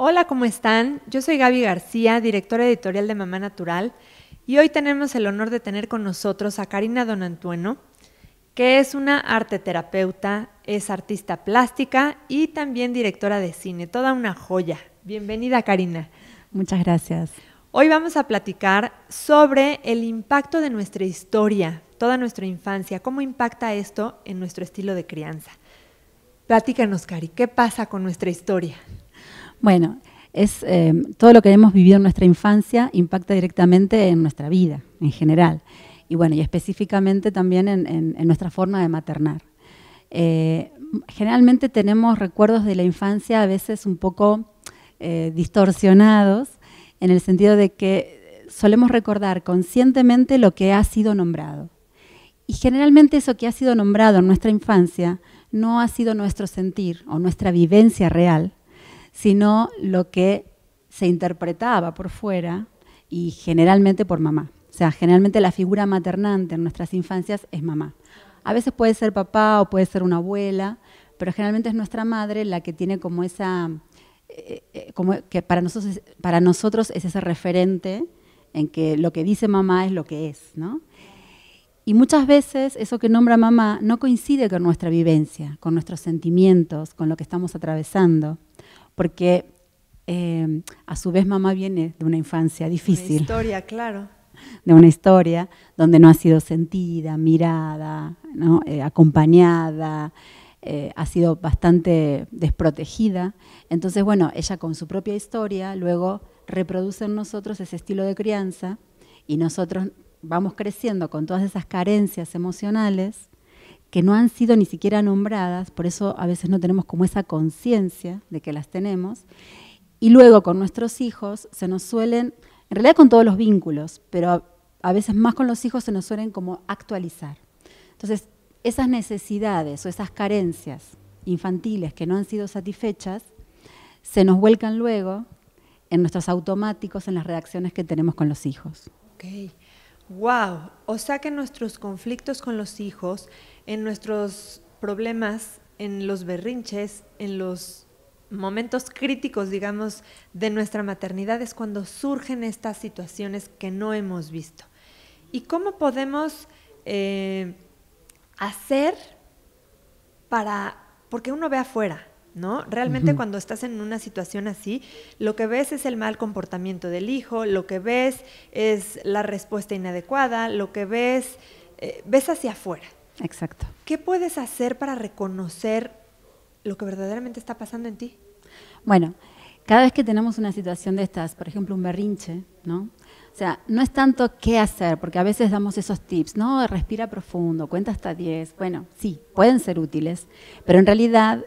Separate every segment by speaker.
Speaker 1: Hola, ¿cómo están? Yo soy Gaby García, directora editorial de Mamá Natural, y hoy tenemos el honor de tener con nosotros a Karina Antueno, que es una terapeuta, es artista plástica y también directora de cine, toda una joya. Bienvenida, Karina.
Speaker 2: Muchas gracias.
Speaker 1: Hoy vamos a platicar sobre el impacto de nuestra historia, toda nuestra infancia, cómo impacta esto en nuestro estilo de crianza. Platícanos, Cari, ¿qué pasa con nuestra historia?
Speaker 2: Bueno, es em, todo lo que hemos vivido en nuestra infancia impacta directamente en nuestra vida en general. Y bueno, y específicamente también en, nuestra forma de maternar. Eh, generalmente tenemos recuerdos de la infancia a veces un poco eh, distorsionados, en el sentido de que solemos recordar conscientemente lo que ha sido nombrado. Y generalmente eso que ha sido nombrado en nuestra infancia no ha sido nuestro sentir o nuestra vivencia real, sino lo que se interpretaba por fuera y generalmente por mamá. O sea, generalmente la figura maternante en nuestras infancias es mamá. A veces puede ser papá o puede ser una abuela, pero generalmente es nuestra madre la que tiene como esa, eh, eh, como que para nosotros, es ese referente en que lo que dice mamá es lo que es, ¿no? Y muchas veces eso que nombra mamá no coincide con nuestra vivencia, con nuestros sentimientos, con lo que estamos atravesando porque eh, a su vez mamá viene de una infancia difícil. Una historia, claro. De una historia donde no ha sido sentida, mirada, eh, acompañada, eh, ha sido bastante desprotegida. Entonces, bueno, ella con su propia historia luego reproduce en nosotros ese estilo de crianza y nosotros vamos creciendo con todas esas carencias emocionales que no han sido ni siquiera nombradas, por eso a veces no tenemos como esa conciencia de que las tenemos, y luego con nuestros hijos se nos suelen, en realidad con todos los vínculos, pero a veces más con los hijos se nos suelen como actualizar. Entonces, esas necesidades o esas carencias infantiles que no han sido satisfechas se nos vuelcan luego en nuestros automáticos, en las reacciones que tenemos con los hijos.
Speaker 1: Okay wow, o sea que nuestros conflictos con los hijos, en nuestros problemas, en los berrinches, en los momentos críticos, digamos, de nuestra maternidad es cuando surgen estas situaciones que no hemos visto. ¿Y cómo podemos eh, hacer para, porque uno ve afuera, Realmente cuando estás en una situación así, lo que ves es el mal comportamiento del hijo, lo que ves es la respuesta inadecuada, lo que ves, eh, ves hacia afuera. Exacto. ¿Qué puedes hacer para reconocer lo que verdaderamente está pasando en ti?
Speaker 2: Bueno, cada vez que tenemos una situación de estas, por ejemplo, un berrinche, ¿no? O sea, no es tanto qué hacer, porque a veces damos esos tips, ¿no? Respira profundo, cuenta hasta 10. Bueno, sí, pueden ser útiles, pero en realidad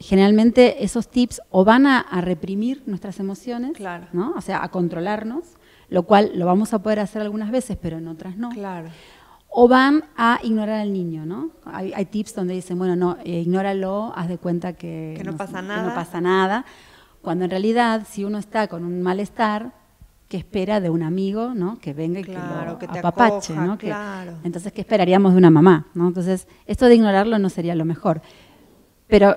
Speaker 2: generalmente esos tips o van a, reprimir nuestras emociones, ¿no? o sea, a controlarnos, lo cual lo vamos a poder hacer algunas veces, pero en otras no. Claro. O van a ignorar al niño, ¿no? Hay, tips donde dicen, bueno, no, eh, ignóralo, haz de cuenta que, no, pasa nada. Cuando en realidad, si uno está con un malestar, ¿qué espera de un amigo, ¿no? Que venga y que lo apapache, ¿no? entonces, ¿qué esperaríamos de una mamá, ¿no? Entonces, esto de ignorarlo no sería lo mejor. Pero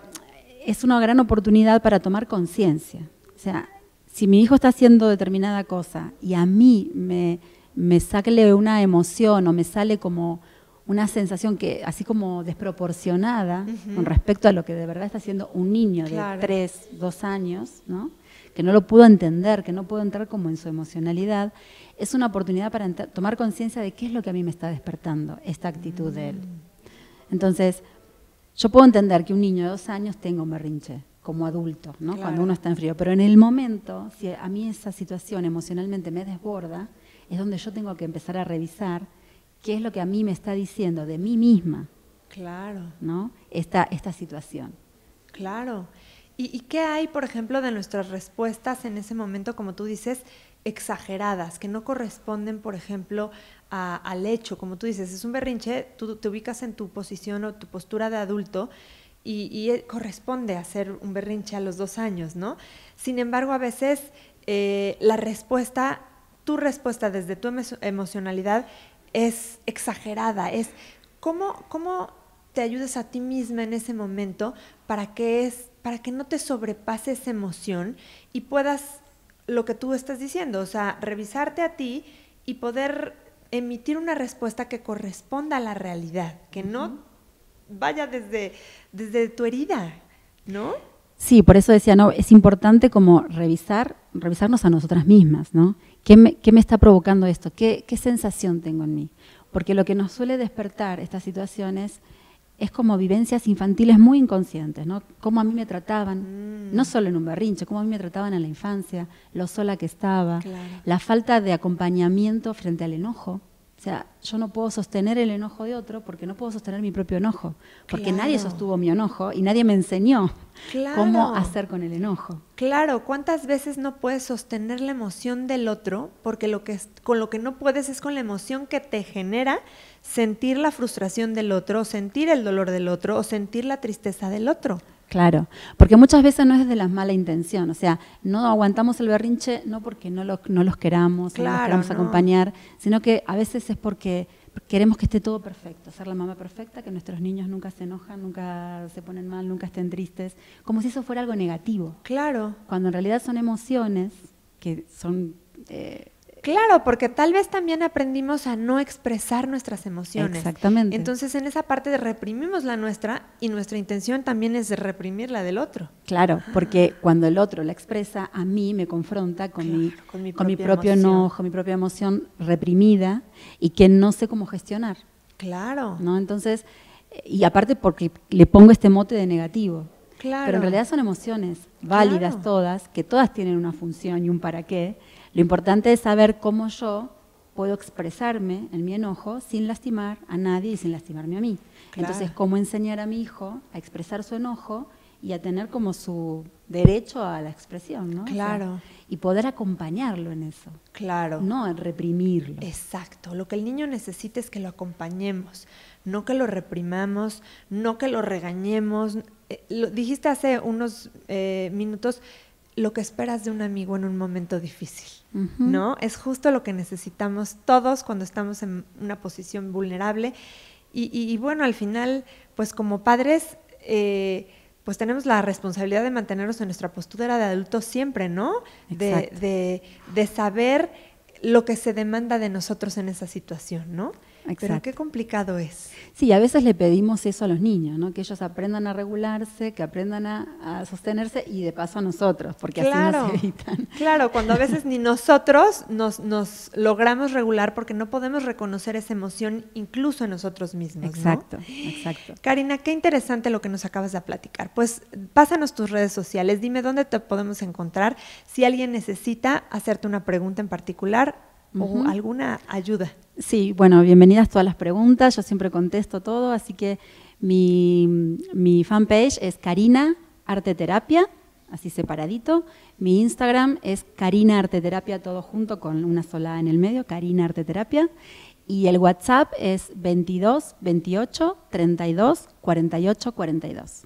Speaker 2: es una gran oportunidad para tomar conciencia. O sea, si mi hijo está haciendo determinada cosa y a mí me, me sale una emoción o me sale como una sensación que así como desproporcionada con respecto a lo que de verdad está haciendo un niño de tres, dos años, ¿no? que no lo puedo entender, que no puedo entrar como en su emocionalidad, es una oportunidad para tomar conciencia de qué es lo que a mí me está despertando, esta actitud de él. Mm. Entonces, yo puedo entender que un niño de dos años tenga un berrinche como adulto, ¿no? cuando uno está en frío, pero en el momento, si a mí esa situación emocionalmente me desborda, es donde yo tengo que empezar a revisar qué es lo que a mí me está diciendo de mí misma. Claro. ¿No? Esta, esta situación.
Speaker 1: Claro. ¿Y, ¿Y, qué hay, por ejemplo, de nuestras respuestas en ese momento, como tú dices, exageradas, que no corresponden, por ejemplo, al hecho, como tú dices, es un berrinche, tú te ubicas en tu posición o tu postura de adulto y, eh, corresponde hacer un berrinche a los dos años, ¿no? Sin embargo, a veces eh, la respuesta, tu respuesta desde tu emocionalidad es exagerada, es cómo, cómo te ayudas a ti misma en ese momento para que, es, para que no te sobrepase esa emoción y puedas lo que tú estás diciendo, o sea, revisarte a ti y poder emitir una respuesta que corresponda a la realidad, que no vaya desde, desde tu herida, ¿no?
Speaker 2: Sí, por eso decía, no, es importante como revisar, revisarnos a nosotras mismas, ¿no? ¿Qué me, está provocando esto? ¿Qué, ¿Qué sensación tengo en mí? Porque lo que nos suele despertar estas situaciones es como vivencias infantiles muy inconscientes, ¿no? Cómo a mí me trataban, mm. no solo en un berrinche, cómo a mí me trataban en la infancia, lo sola que estaba, la falta de acompañamiento frente al enojo, o sea, yo no puedo sostener el enojo de otro porque no puedo sostener mi propio enojo, porque nadie sostuvo mi enojo y nadie me enseñó cómo hacer con el enojo. Claro, ¿cuántas
Speaker 1: veces no puedes sostener la emoción del otro? Porque lo que, con lo que no puedes es con la emoción que te genera sentir la frustración del otro, sentir el dolor del otro o sentir
Speaker 2: la tristeza del otro. Claro, porque muchas veces no es de la mala intención, o sea, no aguantamos el berrinche no porque no, no los queramos, no los queramos acompañar, sino que a veces es porque queremos que esté todo perfecto, ser la mamá perfecta, que nuestros niños nunca se enojan, nunca se ponen mal, nunca estén tristes, como si eso fuera algo negativo. Claro. Cuando en realidad son emociones que son eh, Claro, porque tal vez también aprendimos
Speaker 1: a no expresar nuestras emociones. Exactamente. Entonces, en esa parte reprimimos la nuestra y nuestra intención también es de reprimir la del otro.
Speaker 2: Claro, porque cuando el otro la
Speaker 1: expresa, a
Speaker 2: mí me confronta con, mi, con mi, propio enojo, mi propia emoción reprimida y que no sé cómo gestionar. Claro. ¿no? Entonces, y aparte porque le pongo este mote de negativo. Claro. Pero en realidad son emociones válidas todas, que todas tienen una función y un para qué lo importante es saber cómo yo puedo expresarme en mi enojo sin lastimar a nadie y sin lastimarme a mí. Entonces, cómo enseñar a mi hijo a expresar su enojo y a tener como su derecho a la expresión, ¿no? Claro. y poder acompañarlo en eso. Claro. No reprimirlo. Exacto.
Speaker 1: Lo que el niño necesita es que lo acompañemos, no que lo reprimamos, no que lo regañemos. Eh, lo dijiste hace unos eh, minutos lo que esperas de un amigo en un momento difícil, ¿no? Es justo lo que necesitamos todos cuando estamos en una posición vulnerable. Y, bueno, al final, pues como padres, eh, pues tenemos la responsabilidad de mantenernos en nuestra postura de adultos siempre, ¿no? De, de, saber lo que se demanda de nosotros en esa situación, ¿no? Pero qué complicado es.
Speaker 2: Sí, a veces le pedimos eso a los niños, ¿no? que ellos aprendan a regularse, que aprendan a, sostenerse y de paso a nosotros, porque claro, así nos
Speaker 1: evitan. Claro, cuando a veces ni nosotros nos, logramos regular porque no podemos reconocer esa emoción incluso en nosotros mismos. Exacto, exacto. Karina, qué interesante lo que nos acabas de platicar. Pues pásanos tus redes sociales, dime dónde te podemos encontrar. Si alguien necesita hacerte una pregunta en particular, alguna ayuda.
Speaker 2: Sí, bueno, bienvenidas todas las preguntas, yo siempre contesto todo, así que mi, mi fanpage es Karina Arte Terapia, así separadito. Mi Instagram es Karina Arte Terapia, todo junto con una sola en el medio, Karina Arte Terapia. Y el WhatsApp es 22 28 32 48 42.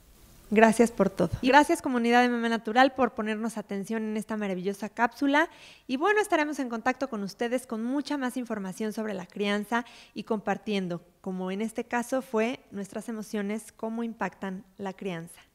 Speaker 2: Gracias por todo. Y
Speaker 1: gracias comunidad de Mamá Natural por ponernos atención en esta maravillosa cápsula. Y bueno, estaremos en contacto con ustedes con mucha más información sobre la crianza y compartiendo, como en este caso fue, nuestras emociones, cómo impactan la crianza.